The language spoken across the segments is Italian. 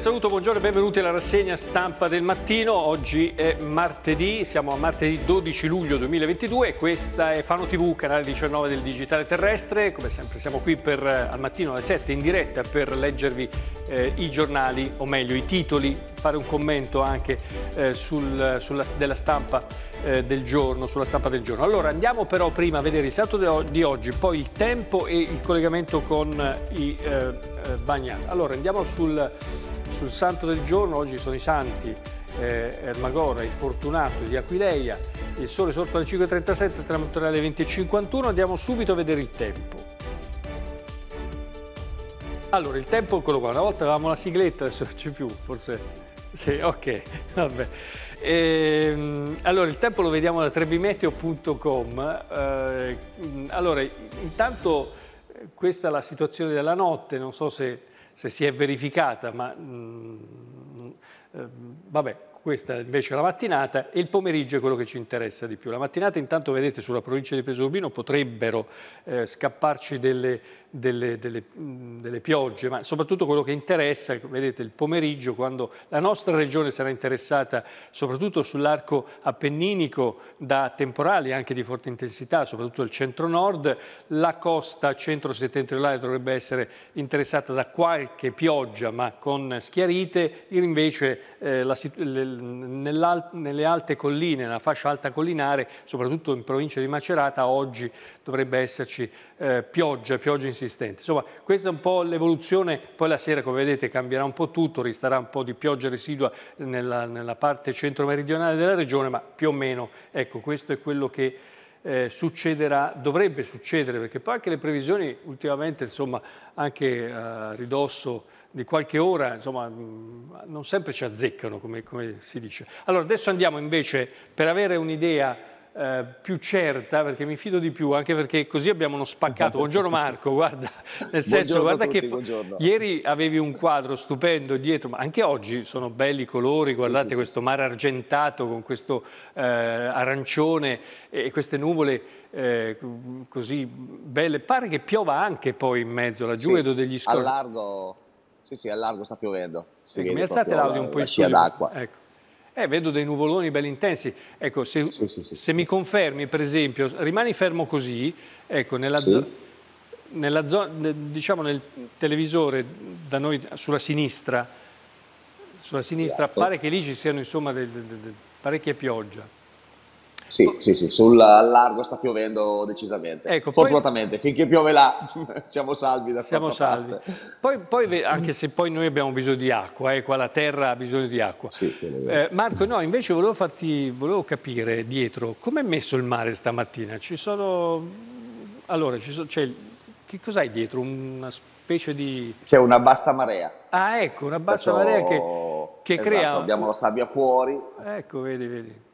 saluto, buongiorno e benvenuti alla rassegna stampa del mattino. Oggi è martedì, siamo a martedì 12 luglio 2022 e questa è Fano TV, canale 19 del Digitale Terrestre. Come sempre siamo qui per, eh, al mattino alle 7 in diretta per leggervi eh, i giornali, o meglio i titoli, fare un commento anche eh, sul, sulla, della stampa, eh, del giorno, sulla stampa del giorno. Allora andiamo però prima a vedere il salto di oggi, poi il tempo e il collegamento con eh, i eh, eh bagnati. Allora andiamo sul sul santo del giorno, oggi sono i santi eh, Ermagora, e fortunato di Aquileia, il sole sorto alle 5.37, tramonterà alle 20.51, andiamo subito a vedere il tempo. Allora, il tempo è quello qua, una volta avevamo la sigletta, adesso non c'è più, forse... Sì, ok, vabbè. Ehm, allora, il tempo lo vediamo da trebimeteo.com. Ehm, allora, intanto questa è la situazione della notte, non so se se si è verificata, ma mh, mm, mm, eh, vabbè, questa invece è la mattinata e il pomeriggio è quello che ci interessa di più. La mattinata intanto vedete sulla provincia di Pesorbino potrebbero eh, scapparci delle delle, delle, delle, piogge, ma soprattutto quello che interessa, vedete il pomeriggio, quando la nostra regione sarà interessata soprattutto sull'arco appenninico da temporali anche di forte intensità, soprattutto il centro-nord, la costa centro-settentrionale dovrebbe essere interessata da qualche pioggia, ma con schiarite, invece eh, la, nell nelle alte colline, nella fascia alta collinare, soprattutto in provincia di Macerata, oggi dovrebbe esserci eh, pioggia, pioggia in persistente. Insomma, questa è un po' l'evoluzione, poi la sera come vedete cambierà un po' tutto, resterà un po' di pioggia residua nella, nella parte centro-meridionale della regione, ma più o meno, ecco, questo è quello che... Eh, succederà, dovrebbe succedere, perché poi anche le previsioni ultimamente, insomma, anche a ridosso di qualche ora, insomma, non sempre ci azzeccano, come, come si dice. Allora, adesso andiamo invece, per avere un'idea eh, più certa, perché mi fido di più, anche perché così abbiamo uno spaccato. Buongiorno Marco, guarda, nel senso, buongiorno guarda tutti, che buongiorno. ieri avevi un quadro stupendo dietro, ma anche oggi sono belli i colori, guardate sì, sì, questo sì, mare argentato con questo eh, arancione e queste nuvole eh, così belle. Pare che piova anche poi in mezzo, laggiù vedo degli scorci. A largo, sì, sì, a largo sta piovendo. Si sì, mi alzate l'audio un po' in scia d'acqua. Ecco. Eh, vedo dei nuvoloni belli intensi. Ecco, se, sì, sì, sì, se mi confermi, per esempio, rimani fermo così, ecco, nella nella zona, diciamo nel televisore da noi sulla sinistra, sulla sinistra esatto. pare che lì ci siano insomma del, del, del, parecchia pioggia. Sì, sì, sì, sul largo sta piovendo decisamente. Ecco, Fortunatamente, poi... finché piove là siamo salvi da Siamo salvi. Poi, poi, anche se poi noi abbiamo bisogno di acqua, eh, qua la terra ha bisogno di acqua. Sì, eh, Marco, no, invece volevo, farti, volevo capire dietro, come è messo il mare stamattina? Ci sono... Allora, ci sono... Cioè, che cos'hai dietro? Una specie di... C'è una bassa marea. Ah, ecco, una bassa Perciò... marea che, che esatto, crea... abbiamo la sabbia fuori. Ecco, vedi, vedi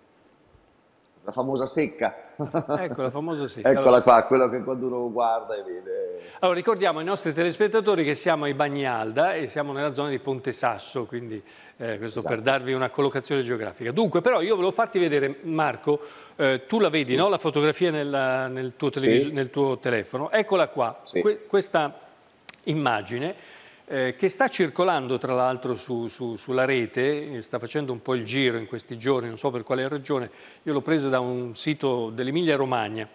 la famosa secca. ecco la famosa secca. Eccola qua, quella che quando uno guarda e vede. Allora ricordiamo ai nostri telespettatori che siamo ai Bagnalda e siamo nella zona di Ponte Sasso, quindi eh, questo esatto. per darvi una collocazione geografica. Dunque però io volevo farti vedere Marco, eh, tu la vedi sì. no? la fotografia nella, nel, tuo sì. nel, tuo telefono, eccola qua, sì. que questa immagine eh, che sta circolando tra l'altro su, su, sulla rete, eh, sta facendo un po' il giro in questi giorni, non so per quale ragione, io l'ho preso da un sito dell'Emilia Romagna.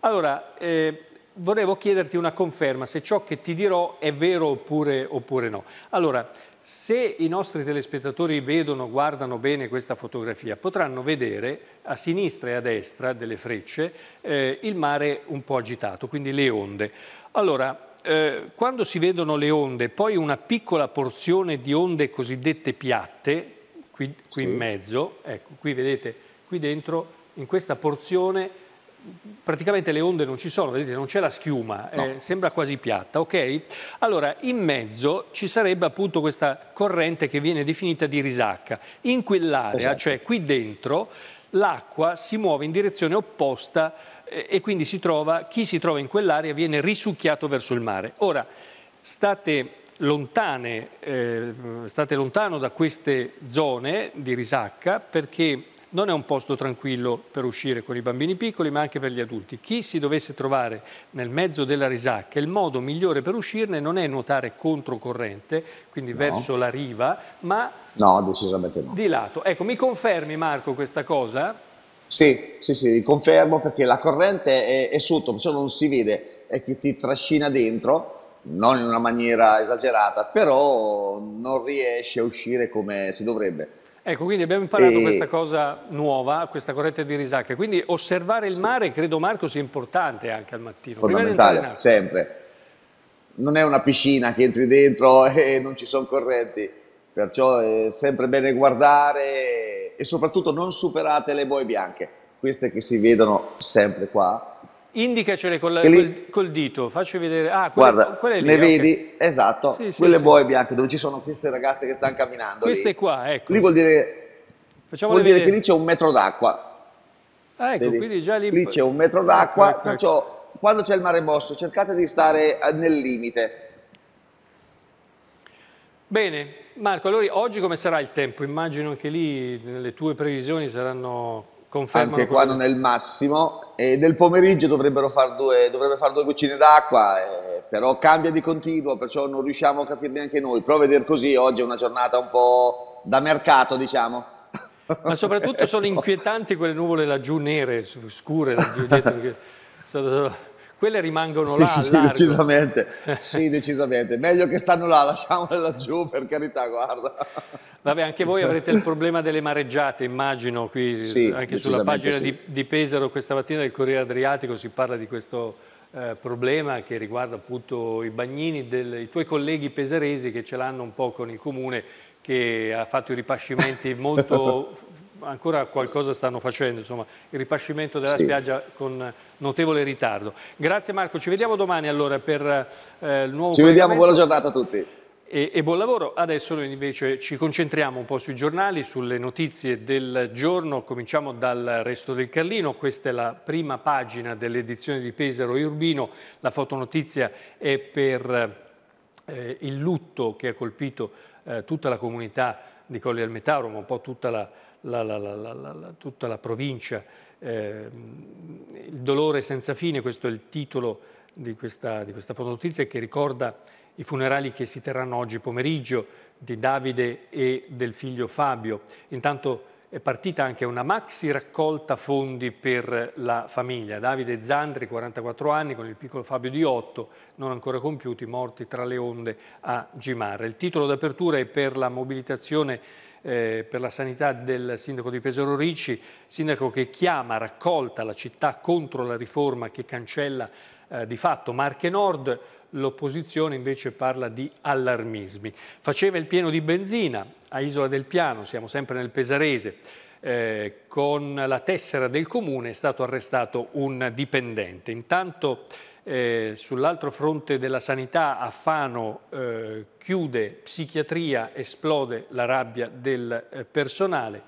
Allora, eh, volevo chiederti una conferma se ciò che ti dirò è vero oppure, oppure no. Allora, se i nostri telespettatori vedono, guardano bene questa fotografia, potranno vedere a sinistra e a destra delle frecce eh, il mare un po' agitato, quindi le onde. Allora, eh, quando si vedono le onde, poi una piccola porzione di onde cosiddette piatte, qui, qui sì. in mezzo, ecco, qui vedete, qui dentro, in questa porzione praticamente le onde non ci sono, vedete non c'è la schiuma, no. eh, sembra quasi piatta, ok? Allora in mezzo ci sarebbe appunto questa corrente che viene definita di risacca, in quell'area, esatto. cioè qui dentro, l'acqua si muove in direzione opposta e quindi si trova, chi si trova in quell'area viene risucchiato verso il mare. Ora, state, lontane, eh, state lontano da queste zone di risacca perché non è un posto tranquillo per uscire con i bambini piccoli ma anche per gli adulti. Chi si dovesse trovare nel mezzo della risacca, il modo migliore per uscirne non è nuotare controcorrente, quindi no. verso la riva, ma no, decisamente no. di lato. Ecco, mi confermi Marco questa cosa? Sì, sì, sì, confermo perché la corrente è, è sotto, perciò non si vede, è che ti trascina dentro, non in una maniera esagerata, però non riesce a uscire come si dovrebbe. Ecco, quindi abbiamo imparato e... questa cosa nuova, questa corrente di risacca. Quindi osservare il sì. mare, credo Marco, sia importante anche al mattino. Fondamentale, sempre. Non è una piscina che entri dentro e non ci sono correnti, perciò è sempre bene guardare e soprattutto non superate le boe bianche, queste che si vedono sempre qua. Indicacele col, lì, col, dito, faccio vedere. Ah, quelle, guarda, quelle lì, ne okay. vedi? Esatto, sì, sì, quelle sì, boe bianche dove ci sono queste ragazze che stanno camminando. Queste lì. qua, ecco. Lì vuol dire, vuol dire che lì c'è un metro d'acqua. Ah, ecco, vedi? quindi già lì... Lì c'è un metro d'acqua, ecco, ecco, perciò ecco. quando c'è il mare mosso cercate di stare eh, nel limite. Bene, Marco, allora oggi come sarà il tempo? Immagino che lì le tue previsioni saranno confermate. Anche qua non è il massimo e nel pomeriggio dovrebbero far due, dovrebbe fare due cucine d'acqua, eh, però cambia di continuo, perciò non riusciamo a capire neanche noi. Però a vedere così oggi è una giornata un po' da mercato, diciamo. Ma soprattutto sono inquietanti quelle nuvole laggiù nere, scure laggiù dietro quelle rimangono sì, là. Sì, sì decisamente. sì, decisamente. Meglio che stanno là, lasciamole laggiù, per carità, guarda. Vabbè, anche voi avrete il problema delle mareggiate, immagino, qui sì, eh, anche sulla pagina di, di, Pesaro questa mattina del Corriere Adriatico si parla di questo eh, problema che riguarda appunto i bagnini, del, i tuoi colleghi pesaresi che ce l'hanno un po' con il comune che ha fatto i ripascimenti molto ancora qualcosa stanno facendo, insomma, il ripascimento della sì. spiaggia con notevole ritardo. Grazie Marco, ci vediamo domani allora per eh, il nuovo... Ci vediamo, buona giornata a tutti. E, e, buon lavoro. Adesso noi invece ci concentriamo un po' sui giornali, sulle notizie del giorno. Cominciamo dal resto del Carlino. Questa è la prima pagina dell'edizione di Pesaro e Urbino. La fotonotizia è per eh, il lutto che ha colpito eh, tutta la comunità di Colli al Metauro, ma un po' tutta la, la, la, la, tutta la provincia. Eh, il dolore senza fine, questo è il titolo di questa, di questa fototizia che ricorda i funerali che si terranno oggi pomeriggio di Davide e del figlio Fabio. Intanto è partita anche una maxi raccolta fondi per la famiglia. Davide Zandri, 44 anni, con il piccolo Fabio di 8, non ancora compiuti, morti tra le onde a Gimarra. Il titolo d'apertura è per la mobilitazione eh, per la sanità del sindaco di Pesaro Ricci, sindaco che chiama raccolta la città contro la riforma che cancella eh, di fatto Marche Nord, l'opposizione invece parla di allarmismi. Faceva il pieno di benzina a Isola del Piano, siamo sempre nel Pesarese, eh, con la tessera del comune è stato arrestato un dipendente. Intanto eh, Sull'altro fronte della sanità a Fano eh, chiude psichiatria, esplode la rabbia del eh, personale.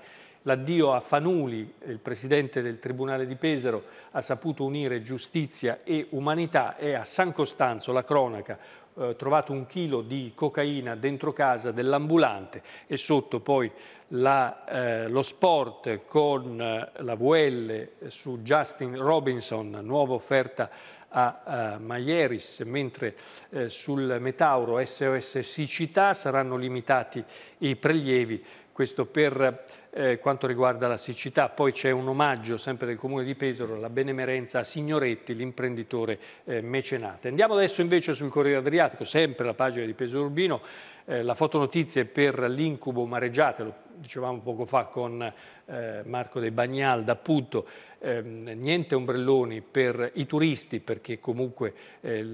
L'addio a Fanuli, il presidente del Tribunale di Pesaro, ha saputo unire giustizia e umanità e a San Costanzo, la cronaca, eh, trovato un chilo di cocaina dentro casa dell'ambulante e sotto poi la, eh, lo sport con eh, la VL su Justin Robinson, nuova offerta a Maieris, mentre eh, sul Metauro SOS Siccità saranno limitati i prelievi questo per eh, quanto riguarda la siccità. Poi c'è un omaggio sempre del Comune di Pesaro la benemerenza a Signoretti, l'imprenditore eh, mecenate. Andiamo adesso invece sul Corriere Adriatico, sempre la pagina di Pesaro Urbino, eh, la fotonotizia è per l'incubo mareggiate, lo dicevamo poco fa con eh, Marco De Bagnalda, appunto ehm, niente ombrelloni per i turisti perché comunque eh,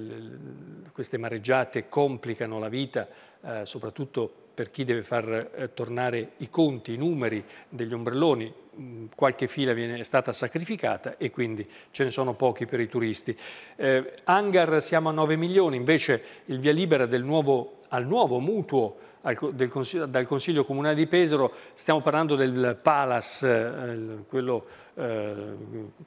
queste mareggiate complicano la vita eh, soprattutto per chi deve far eh, tornare i conti, i numeri degli ombrelloni, mm, qualche fila viene, è stata sacrificata e quindi ce ne sono pochi per i turisti. Eh, hangar siamo a 9 milioni, invece il via libera nuovo, al nuovo mutuo al, del, del, dal Consiglio Comunale di Pesaro, stiamo parlando del Palace, eh, quello, eh,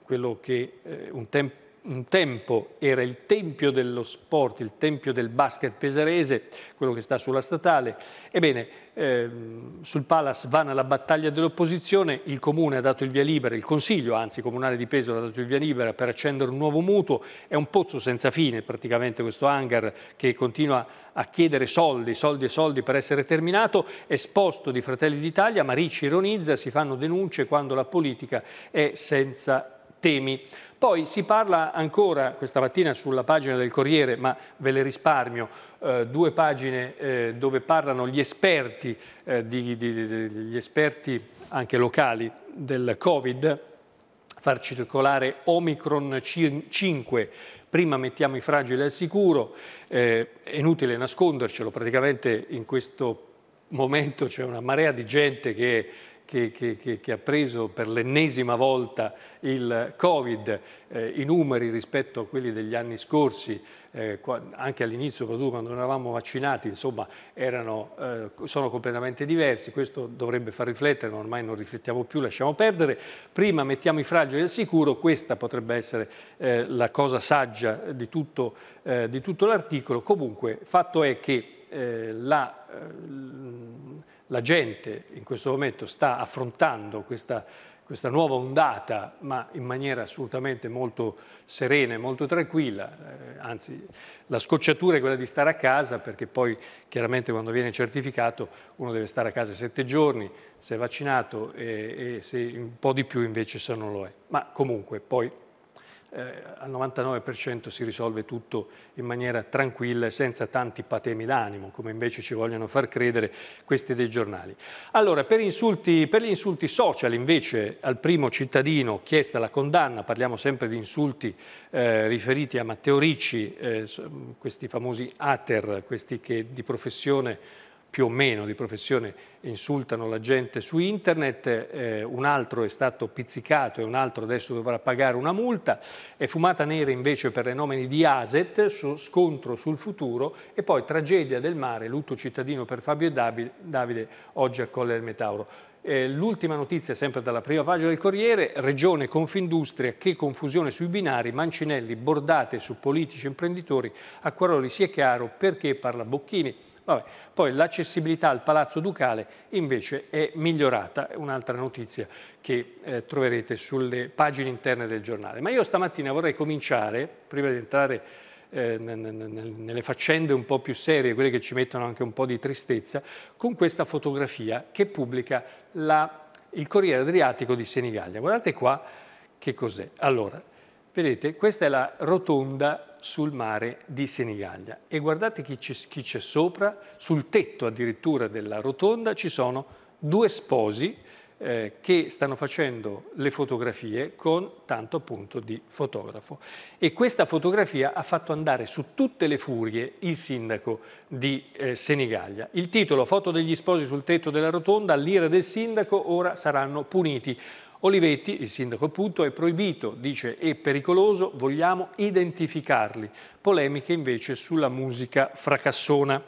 quello che eh, un tempo un tempo era il tempio dello sport, il tempio del basket pesarese, quello che sta sulla statale. Ebbene, ehm, sul Palace vanno alla battaglia dell'opposizione, il comune ha dato il via libera, il consiglio anzi comunale di Pesaro ha dato il via libera per accendere un nuovo mutuo, è un pozzo senza fine praticamente questo hangar che continua a chiedere soldi, soldi e soldi per essere terminato, esposto di Fratelli d'Italia, Maricci ironizza, si fanno denunce quando la politica è senza temi. Poi si parla ancora questa mattina sulla pagina del Corriere, ma ve le risparmio, eh, due pagine eh, dove parlano gli esperti, eh, di, di, di, gli esperti anche locali del Covid, far circolare Omicron 5 prima mettiamo i fragili al sicuro, eh, è inutile nascondercelo, praticamente in questo momento c'è una marea di gente che che, che, che, che ha preso per l'ennesima volta il Covid, eh, i numeri rispetto a quelli degli anni scorsi, eh, anche all'inizio, soprattutto quando non eravamo vaccinati, insomma, erano, eh, sono completamente diversi. Questo dovrebbe far riflettere, ma ormai non riflettiamo più, lasciamo perdere. Prima mettiamo i fragili al sicuro, questa potrebbe essere eh, la cosa saggia di tutto, eh, di tutto l'articolo. Comunque, fatto è che eh, la la gente in questo momento sta affrontando questa, questa nuova ondata, ma in maniera assolutamente molto serena e molto tranquilla, eh, anzi la scocciatura è quella di stare a casa perché poi chiaramente quando viene certificato uno deve stare a casa sette giorni, se è vaccinato e, e se un po' di più invece se non lo è, ma comunque poi eh, al 99% si risolve tutto in maniera tranquilla e senza tanti patemi d'animo, come invece ci vogliono far credere questi dei giornali. Allora, per, insulti, per gli insulti social invece al primo cittadino chiesta la condanna, parliamo sempre di insulti eh, riferiti a Matteo Ricci, eh, questi famosi ater, questi che di professione più o meno di professione insultano la gente su internet, eh, un altro è stato pizzicato e un altro adesso dovrà pagare una multa, è fumata nera invece per le nomini di Aset, su, scontro sul futuro e poi tragedia del mare, lutto cittadino per Fabio e Davide, Davide oggi a Colle del Metauro. Eh, L'ultima notizia sempre dalla prima pagina del Corriere, Regione Confindustria, che confusione sui binari, Mancinelli bordate su politici e imprenditori, a Quaroli sia chiaro perché parla Bocchini, Vabbè. Poi l'accessibilità al Palazzo Ducale invece è migliorata, è un'altra notizia che eh, troverete sulle pagine interne del giornale. Ma io stamattina vorrei cominciare, prima di entrare eh, nelle faccende un po' più serie, quelle che ci mettono anche un po' di tristezza, con questa fotografia che pubblica la, il Corriere Adriatico di Senigallia. Guardate qua che cos'è. Allora, vedete, questa è la rotonda sul mare di Senigallia. E guardate chi c'è sopra, sul tetto addirittura della rotonda ci sono due sposi eh, che stanno facendo le fotografie con tanto appunto di fotografo. E questa fotografia ha fatto andare su tutte le furie il sindaco di eh, Senigallia. Il titolo, foto degli sposi sul tetto della rotonda, l'ira del sindaco, ora saranno puniti. Olivetti, il sindaco Putto, è proibito, dice è pericoloso, vogliamo identificarli. Polemiche invece sulla musica fracassona.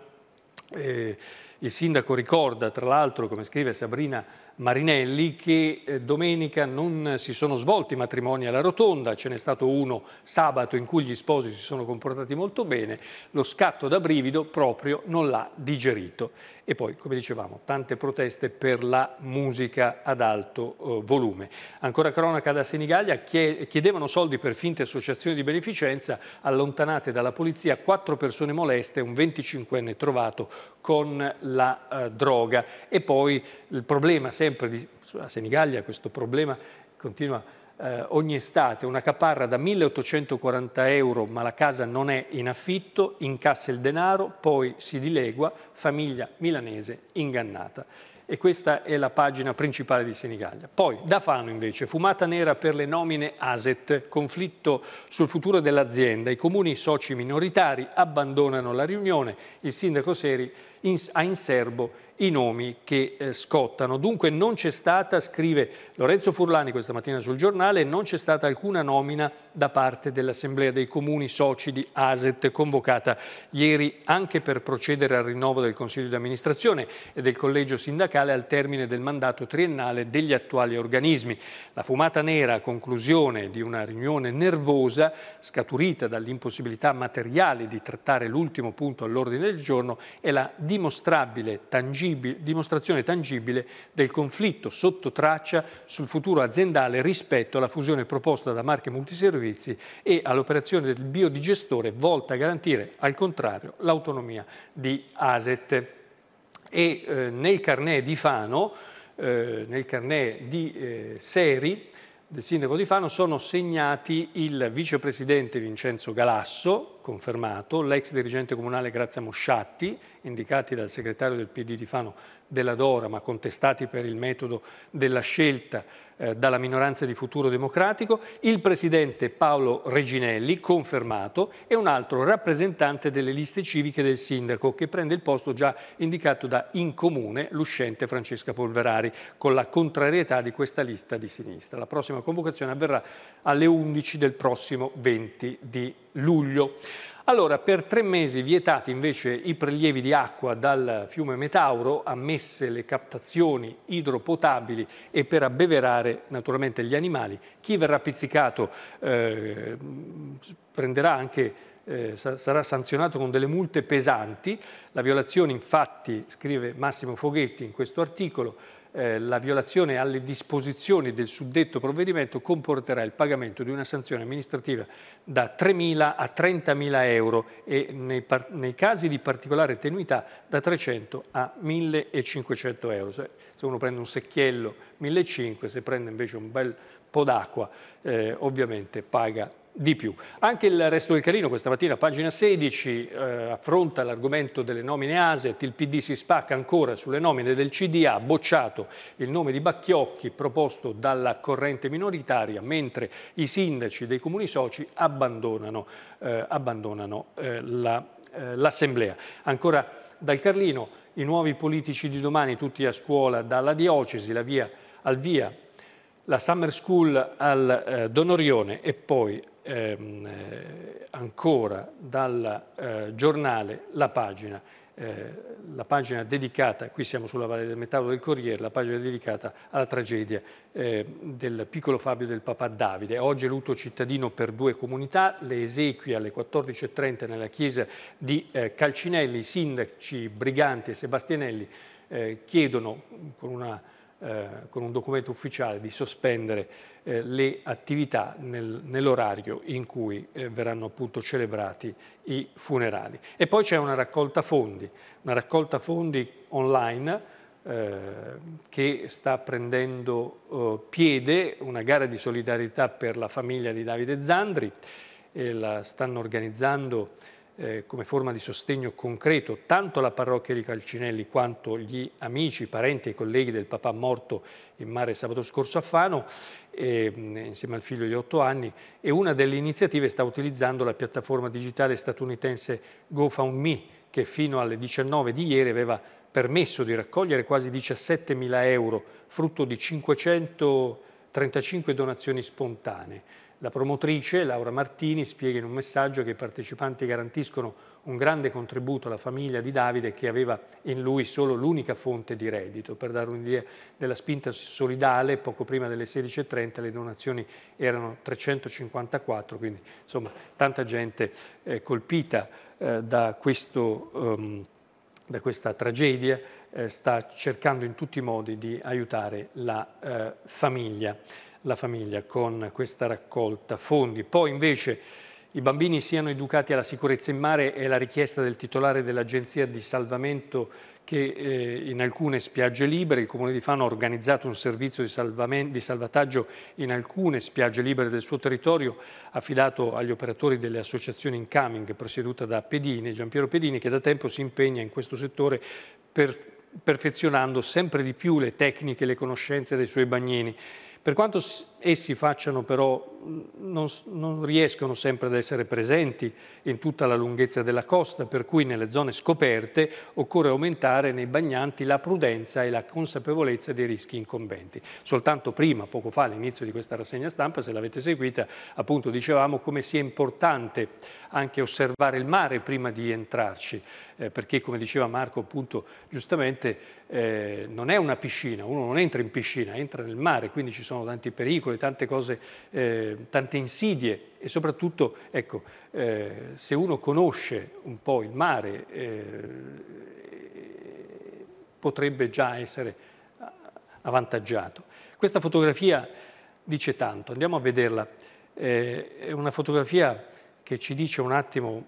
Eh, il sindaco ricorda, tra l'altro, come scrive Sabrina Marinelli, che eh, domenica non si sono svolti matrimoni alla rotonda, ce n'è stato uno sabato in cui gli sposi si sono comportati molto bene, lo scatto da brivido proprio non l'ha digerito e poi, come dicevamo, tante proteste per la musica ad alto eh, volume. Ancora cronaca da Senigallia, chiedevano soldi per finte associazioni di beneficenza, allontanate dalla polizia quattro persone moleste, un 25enne trovato con la eh, droga e poi il problema sempre di a Senigallia, questo problema continua a eh, ogni estate una caparra da 1840 euro ma la casa non è in affitto, incassa il denaro, poi si dilegua, famiglia milanese ingannata. E questa è la pagina principale di Senigallia. Poi, da Fano invece, fumata nera per le nomine ASET, conflitto sul futuro dell'azienda, i comuni soci minoritari abbandonano la riunione, il sindaco Seri in, ha in serbo i nomi che eh, scottano. Dunque non c'è stata, scrive Lorenzo Furlani questa mattina sul giornale, non c'è stata alcuna nomina da parte dell'Assemblea dei Comuni soci di ASET convocata ieri anche per procedere al rinnovo del Consiglio di amministrazione e del collegio sindacale al termine del mandato triennale degli attuali organismi. La fumata nera a conclusione di una riunione nervosa scaturita dall'impossibilità materiale di trattare l'ultimo punto all'ordine del giorno è la dimostrabile, tangibile, dimostrazione tangibile del conflitto sotto traccia sul futuro aziendale rispetto alla fusione proposta da Marche Multiservizi e all'operazione del biodigestore volta a garantire al contrario l'autonomia di ASET. E eh, nel carnet di Fano, eh, nel carnet di eh, Seri, del sindaco di Fano sono segnati il vicepresidente Vincenzo Galasso, confermato, l'ex dirigente comunale Grazia Mosciatti, indicati dal segretario del PD di Fano della Dora, ma contestati per il metodo della scelta eh, dalla minoranza di Futuro Democratico, il presidente Paolo Reginelli, confermato, e un altro rappresentante delle liste civiche del sindaco, che prende il posto già indicato da Incomune, l'uscente Francesca Polverari, con la contrarietà di questa lista di sinistra. La prossima convocazione avverrà alle 11 del prossimo 20 di luglio. Allora, per tre mesi vietati invece i prelievi di acqua dal fiume Metauro, ammesse le captazioni idropotabili e per abbeverare naturalmente gli animali. Chi verrà pizzicato eh, prenderà anche eh, sarà sanzionato con delle multe pesanti. La violazione, infatti, scrive Massimo Foghetti in questo articolo, eh, la violazione alle disposizioni del suddetto provvedimento comporterà il pagamento di una sanzione amministrativa da 3.000 a 30.000 euro e nei, nei, casi di particolare tenuità da 300 a 1.500 euro. Se, se uno prende un secchiello 1.500, se prende invece un bel po' d'acqua eh, ovviamente paga di più. Anche il resto del Carino questa mattina, pagina 16, eh, affronta l'argomento delle nomine ASET, il PD si spacca ancora sulle nomine del CDA, bocciato il nome di Bacchiocchi proposto dalla corrente minoritaria, mentre i sindaci dei comuni soci abbandonano, eh, abbandonano eh, eh l'assemblea. La, ancora dal Carlino, i nuovi politici di domani, tutti a scuola dalla diocesi, la via al via la Summer School al eh, Donorione e poi ehm, eh, ancora dal eh, giornale La Pagina, eh, la pagina dedicata, qui siamo sulla Valle del Metallo del Corriere, la pagina dedicata alla tragedia eh, del piccolo Fabio del papà Davide. Oggi è lutto cittadino per due comunità, le esequie alle 14.30 nella chiesa di eh, Calcinelli, i sindaci Briganti e Sebastianelli eh, chiedono con una eh, con un documento ufficiale di sospendere eh, le attività nel, nell'orario in cui eh, verranno appunto celebrati i funerali. E poi c'è una raccolta fondi, una raccolta fondi online eh, che sta prendendo oh, piede, una gara di solidarietà per la famiglia di Davide Zandri, la stanno organizzando eh, come forma di sostegno concreto tanto alla parrocchia di Calcinelli quanto agli amici, parenti e colleghi del papà morto in mare sabato scorso a Fano, eh, insieme al figlio di otto anni, e una delle iniziative sta utilizzando la piattaforma digitale statunitense GoFundMe, che fino alle 19 di ieri aveva permesso di raccogliere quasi 17 mila euro, frutto di 535 donazioni spontanee. La promotrice, Laura Martini, spiega in un messaggio che i partecipanti garantiscono un grande contributo alla famiglia di Davide che aveva in lui solo l'unica fonte di reddito. Per dare un'idea della spinta solidale, poco prima delle 16.30 le donazioni erano 354, quindi insomma tanta gente eh, colpita eh, da, questo, um, da, questa tragedia eh, sta cercando in tutti i modi di aiutare la eh, famiglia la famiglia con questa raccolta fondi. Poi invece i bambini siano educati alla sicurezza in mare è la richiesta del titolare dell'agenzia di salvamento che eh, in alcune spiagge libere, il Comune di Fano ha organizzato un servizio di, di, salvataggio in alcune spiagge libere del suo territorio, affidato agli operatori delle associazioni in coming, presieduta da Pedini, Giampiero Pedini, che da tempo si impegna in questo settore per, perfezionando sempre di più le tecniche e le conoscenze dei suoi bagnini per quanto essi facciano però, non, non, riescono sempre ad essere presenti in tutta la lunghezza della costa, per cui nelle zone scoperte occorre aumentare nei bagnanti la prudenza e la consapevolezza dei rischi incombenti. Soltanto prima, poco fa, all'inizio di questa rassegna stampa, se l'avete seguita, appunto dicevamo come sia importante anche osservare il mare prima di entrarci, eh, perché come diceva Marco appunto giustamente eh, non è una piscina, uno non entra in piscina, entra nel mare, quindi ci sono tanti pericoli, piccole, tante cose, eh, tante insidie e soprattutto, ecco, eh, se uno conosce un po' il mare eh, potrebbe già essere avvantaggiato. Questa fotografia dice tanto, andiamo a vederla. Eh, è una fotografia che ci dice un attimo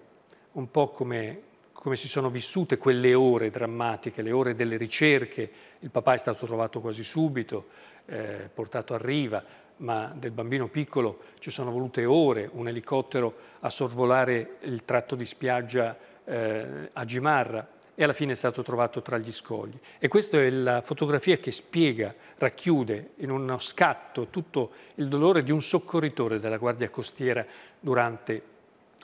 un po' come, come si sono vissute quelle ore drammatiche, le ore delle ricerche. Il papà è stato trovato quasi subito, eh, portato a riva, ma del bambino piccolo ci sono volute ore, un elicottero a sorvolare il tratto di spiaggia eh, a Gimarra e alla fine è stato trovato tra gli scogli. E questa è la fotografia che spiega, racchiude in uno scatto tutto il dolore di un soccorritore della Guardia Costiera durante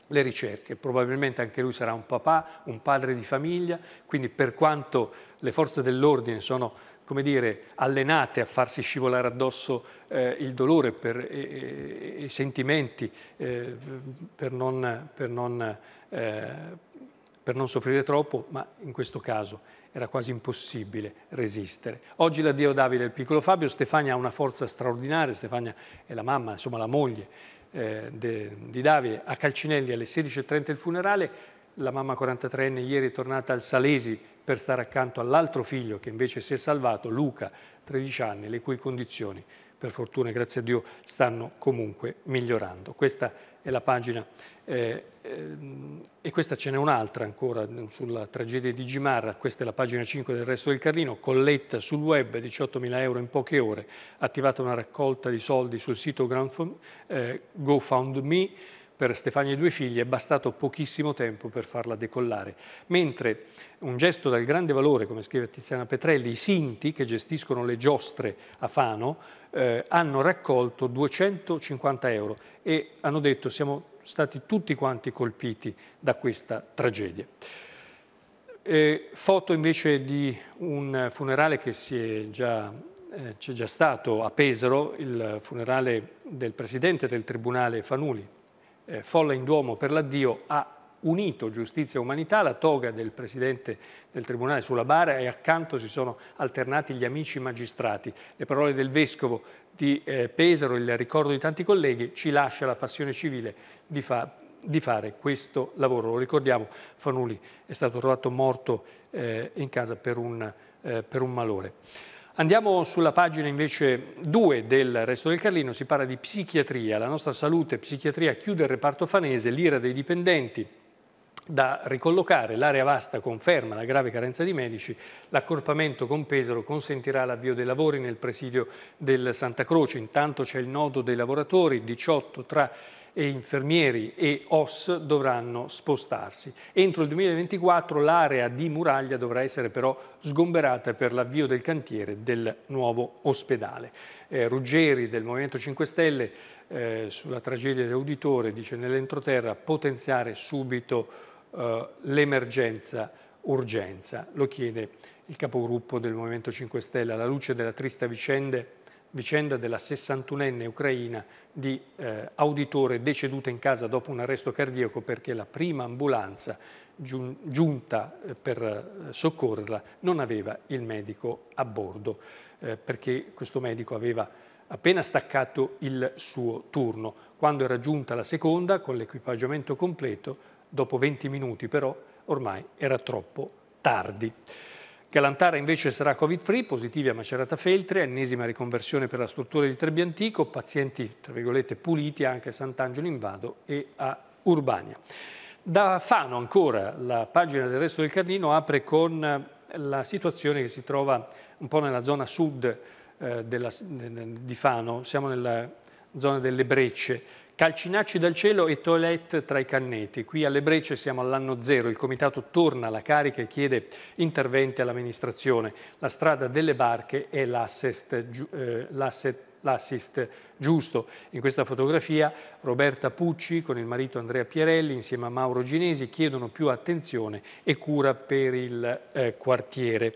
le ricerche. Probabilmente anche lui sarà un papà, un padre di famiglia, quindi per quanto le forze dell'ordine sono come dire, allenate a farsi scivolare addosso eh, il dolore per, e, i sentimenti eh, per, non, per, non, eh, per non soffrire troppo, ma in questo caso era quasi impossibile resistere. Oggi l'addio Dio Davide del piccolo Fabio, Stefania ha una forza straordinaria, Stefania è la mamma, insomma la moglie eh, de, di Davide, a Calcinelli alle 16.30 il funerale, la mamma 43enne ieri è tornata al Salesi per stare accanto all'altro figlio che invece si è salvato, Luca, 13 anni, le cui condizioni, per fortuna, e grazie a Dio, stanno comunque migliorando. Questa è la pagina eh, eh, e questa ce n'è un'altra ancora mm, sulla tragedia di Gimarra, questa è la pagina 5 del resto del Carlino, colletta sul web 18.000 euro in poche ore, attivata una raccolta di soldi sul sito eh, GoFundMe, per Stefania e i due figli è bastato pochissimo tempo per farla decollare, mentre un gesto dal grande valore, come scrive Tiziana Petrelli, i Sinti che gestiscono le giostre a Fano eh, hanno raccolto 250 euro e hanno detto siamo stati tutti quanti colpiti da questa tragedia. Eh, foto invece di un funerale che c'è già, eh, già stato a Pesaro, il funerale del presidente del tribunale Fanuli, eh, folla in Duomo per l'addio ha unito giustizia e umanità, la toga del Presidente del Tribunale sulla bara e accanto si sono alternati gli amici magistrati. Le parole del Vescovo di eh, Pesaro, il ricordo di tanti colleghi, ci lascia la passione civile di, fa, di fare questo lavoro. Lo ricordiamo, Fanuli è stato trovato morto eh, in casa per un, eh, per un malore. Andiamo sulla pagina invece 2 del Resto del Carlino, si parla di psichiatria, la nostra salute, psichiatria chiude il reparto fanese, l'ira dei dipendenti, da ricollocare. L'area vasta conferma la grave carenza di medici, l'accorpamento con Pesaro consentirà l'avvio dei lavori nel presidio del Santa Croce. Intanto c'è il nodo dei lavoratori, 18 tra e infermieri e OS dovranno spostarsi. Entro il 2024 l'area di muraglia dovrà essere però sgomberata per l'avvio del cantiere del nuovo ospedale. Eh, Ruggeri del Movimento 5 Stelle eh, sulla tragedia dell'uditore dice nell'entroterra potenziare subito eh, l'emergenza urgenza. Lo chiede il capogruppo del Movimento 5 Stelle alla luce della triste vicenda vicenda della 61enne ucraina di eh, auditore deceduta in casa dopo un arresto cardiaco perché la prima ambulanza giun giunta eh, per eh, soccorrerla non aveva il medico a bordo eh, perché questo medico aveva appena staccato il suo turno. Quando era giunta la seconda con l'equipaggiamento completo, dopo 20 minuti però ormai era troppo tardi. Galantara invece sarà covid-free, positivi a Macerata Feltre, ennesima riconversione per la struttura di Trebbia Antico, pazienti tra virgolette puliti anche a Sant'Angelo in Vado e a Urbania. Da Fano ancora la pagina del resto del Carlino apre con eh, la situazione che si trova un po' nella zona sud eh, della, di Fano, siamo nella zona delle Brecce, Calcinacci dal cielo e toilette tra i canneti. Qui alle Brecce siamo all'anno zero. Il comitato torna alla carica e chiede interventi all'amministrazione. La strada delle barche è eh, l'assist giusto. In questa fotografia Roberta Pucci con il marito Andrea Pierelli insieme a Mauro Ginesi chiedono più attenzione e cura per il eh, quartiere.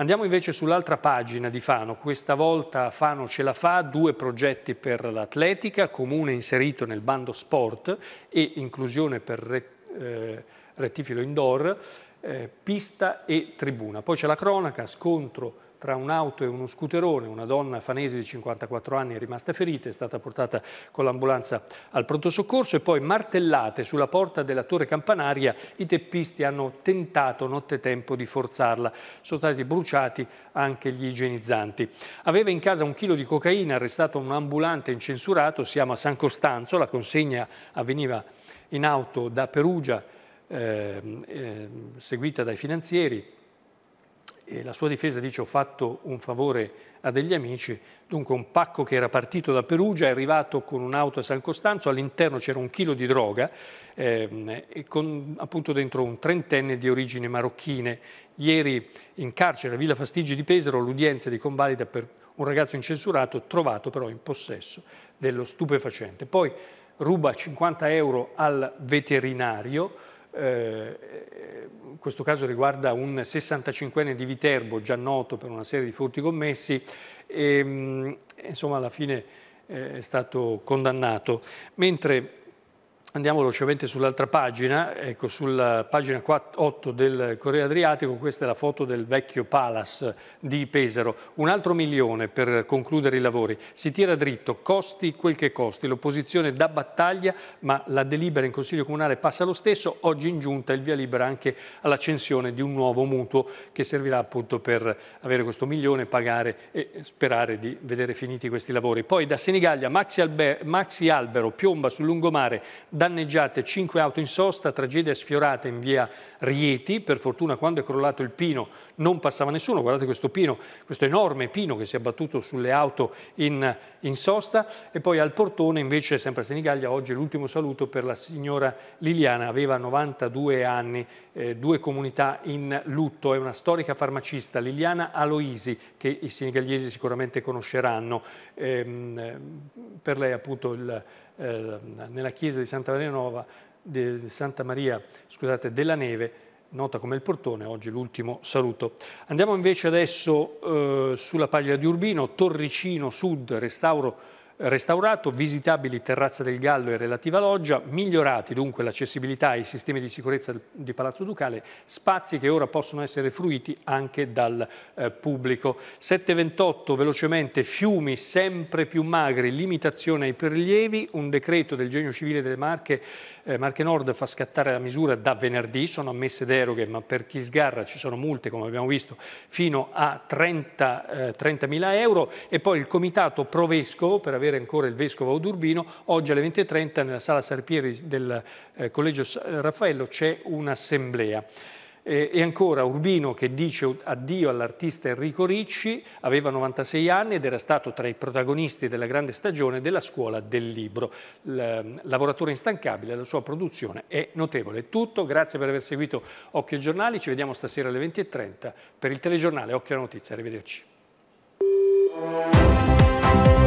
Andiamo invece sull'altra pagina di Fano, questa volta Fano ce la fa, due progetti per l'atletica, comune inserito nel bando sport e inclusione per re, eh, rettifilo indoor, eh, pista e tribuna. Poi c'è la cronaca, scontro tra un'auto e uno scooterone. una donna fanese di 54 anni è rimasta ferita, è stata portata con l'ambulanza al pronto soccorso e poi martellate sulla porta della torre campanaria i teppisti hanno tentato nottetempo di forzarla. Sono stati bruciati anche gli igienizzanti. Aveva in casa un chilo di cocaina, arrestato un ambulante incensurato, siamo a San Costanzo, la consegna avveniva in auto da Perugia, eh, eh, seguita dai finanzieri e la sua difesa dice ho fatto un favore a degli amici, dunque un pacco che era partito da Perugia, è arrivato con un'auto a San Costanzo, all'interno c'era un chilo di droga ehm, e con appunto dentro un trentenne di origini marocchine. Ieri in carcere a Villa Fastigi di Pesaro l'udienza di convalida per un ragazzo incensurato trovato però in possesso dello stupefacente. Poi ruba 50 euro al veterinario, eh, eh, questo caso riguarda un 65enne di Viterbo, già noto per una serie di furti commessi, e, mm, insomma alla fine eh, è stato condannato, mentre Andiamo velocemente sull'altra pagina, ecco sulla pagina 4, 8 del Corriere Adriatico, questa è la foto del vecchio Palace di Pesaro. Un altro milione per concludere i lavori. Si tira dritto, costi quel che costi, l'opposizione dà battaglia ma la delibera in Consiglio Comunale passa lo stesso, oggi in giunta il via libera anche all'accensione di un nuovo mutuo che servirà appunto per avere questo milione, pagare e sperare di vedere finiti questi lavori. Poi da Senigallia Maxi, Alber Maxi Albero piomba sul lungomare danneggiate 5 auto in sosta, tragedia sfiorata in via Rieti, per fortuna quando è crollato il pino non passava nessuno, guardate questo pino, questo enorme pino che si è abbattuto sulle auto in, in sosta e poi al portone invece sempre a Senigallia oggi l'ultimo saluto per la signora Liliana, aveva 92 anni eh, due comunità in lutto. È una storica farmacista, Liliana Aloisi, che i senegalesi sicuramente conosceranno. Ehm, eh, per lei appunto il, eh, nella chiesa di Santa Maria, Nova, di Santa Maria scusate, della Neve nota come il portone, oggi l'ultimo saluto. Andiamo invece adesso eh, sulla pagina di Urbino, Torricino Sud, restauro restaurato, visitabili terrazza del Gallo e relativa loggia, migliorati dunque l'accessibilità ai sistemi di sicurezza di Palazzo Ducale, spazi che ora possono essere fruiti anche dal eh, pubblico. 728 velocemente, fiumi sempre più magri, limitazione ai prelievi, un decreto del genio civile delle Marche, eh, Marche Nord fa scattare la misura da venerdì, sono ammesse deroghe ma per chi sgarra ci sono multe come abbiamo visto fino a 30.000 eh, euro e poi il comitato provesco per avere vedere ancora il Vescovo d'Urbino. oggi alle 20.30 nella sala Sarpieri del eh, Collegio eh, Raffaello c'è un'assemblea. e ancora Urbino che dice addio all'artista Enrico Ricci, aveva 96 anni ed era stato tra i protagonisti della grande stagione della scuola del libro. L lavoratore instancabile, la sua produzione è notevole. È tutto, grazie per aver seguito Occhio ai Giornali, ci vediamo stasera alle 20.30 per il telegiornale Occhio alla Notizia, arrivederci.